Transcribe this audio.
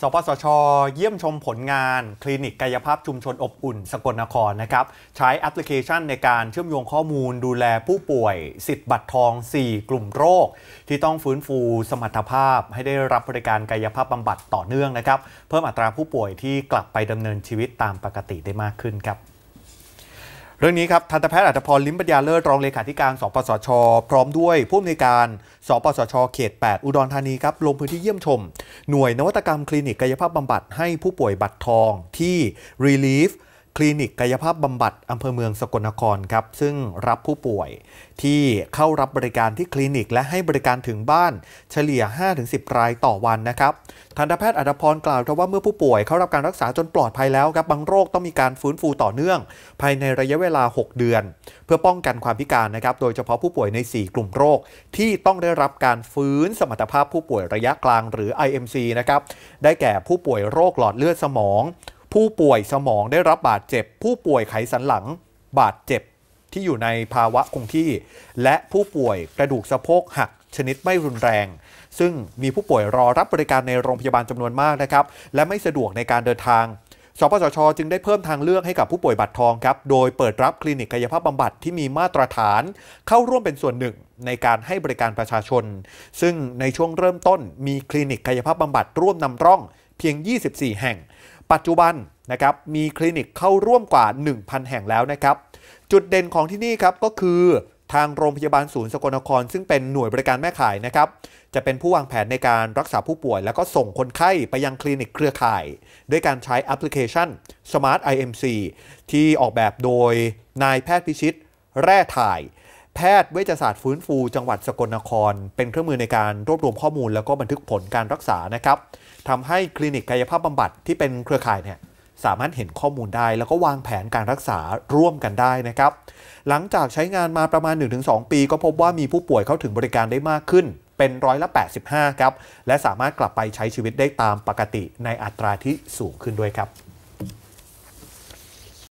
สปสชเยี่ยมชมผลงาน คลินิกกายภาพชุมชนอบอุ่น สกลนครนะครับใช้แอปพลิเคชันในการเชื่อมโยงข้อมูลดูแลผู้ป่วยสิทธิ์บัตรทอง 4 กลุ่มโรค ที่ต้องฟื้นฟูสมรรถภาพให้ได้รับบริการกายภาพบำบัดต่อเนื่องนะครับเพิ่มอัตราผู้ป่วยที่กลับไปดำเนินชีวิตตามปกติได้มากขึ้นครับเรื่องนี้ครับ ทันตแพทย์อัตพรลิ้มปัญญาเลิศรองเลขาธิการสปสช พร้อมด้วยผู้อำนวยการสปสชเขต 8 อุดรธานีครับลงพื้นที่เยี่ยมชมหน่วยนวัตกรรมคลินิกกายภาพบำบัดให้ผู้ป่วยบัตรทองที่ Relief คลินิกกายภาพบำบัดอำเภอเมืองสกลนครครับ ซึ่งรับผู้ป่วย ที่เข้ารับบริการที่คลินิกและให้บริการถึงบ้านเฉลี่ย 5-10 รายต่อวันนะครับ ทันตแพทย์อัตพรกล่าวว่าเมื่อผู้ป่วยเข้ารับการรักษาจนปลอดภัยแล้วครับบางโรคต้องมีการฟื้นฟูต่อเนื่อง ภายในระยะเวลา 6 เดือน เพื่อป้องกันความพิการนะครับ โดยเฉพาะผู้ป่วยใน 4 กลุ่มโรค ที่ต้องได้รับการฟื้นสมรรถภาพผู้ป่วยระยะกลางหรือ IMC นะครับ ได้แก่ผู้ป่วยโรคหลอดเลือดสมองผู้ป่วยสมองได้รับบาดเจ็บผู้ป่วยไขสันหลังบาดเจ็บที่อยู่ในภาวะคงที่ และผู้ป่วยกระดูกสะโพกหักชนิดไม่รุนแรง ซึ่งมีผู้ป่วยรอรับบริการในโรงพยาบาลจำนวนมากนะครับและไม่สะดวกในการเดินทางสปสชจึงได้เพิ่มทางเลือกให้กับผู้ป่วยบัตรทองครับโดยเปิดรับคลินิกกายภาพบำบัดที่มีมาตรฐาน เข้าร่วมเป็นส่วนหนึ่งในการให้บริการประชาชน ซึ่งในช่วงเริ่มต้นมีคลินิกกายภาพบำบัดร่วมนำร่อง เพียง 24 แห่งปัจจุบันนะครับมีคลินิกเข้าร่วมกว่า 1,000 แห่งแล้วนะครับจุดเด่นของที่นี่ครับก็คือทางโรงพยาบาลศูนย์สกลนครซึ่งเป็นหน่วยบริการแม่ข่ายนะครับจะเป็นผู้วางแผนในการรักษาผู้ป่วยแล้วก็ส่งคนไข้ไปยังคลินิกเครือข่าย ด้วยการใช้แอปพลิเคชัน Smart IMC ที่ออกแบบโดยนายแพทย์พิชิตแร่ถ่ายแพทย์เวชศาสตร์ฟื้นฟูจังหวัดสกลนคร เป็นเครื่องมือในการรวบรวมข้อมูลแล้วก็บันทึกผลการรักษานะครับทำให้คลินิกกายภาพบำบัดที่เป็นเครือข่ายเนี่ยสามารถเห็นข้อมูลได้แล้วก็วางแผนการรักษาร่วมกันได้นะครับหลังจากใช้งานมาประมาณ 1-2 ปี ก็พบว่ามีผู้ป่วยเข้าถึงบริการได้มากขึ้น เป็นร้อยละ 85ครับและสามารถกลับไปใช้ชีวิตได้ตามปกติในอัตราที่สูงขึ้นด้วยครับ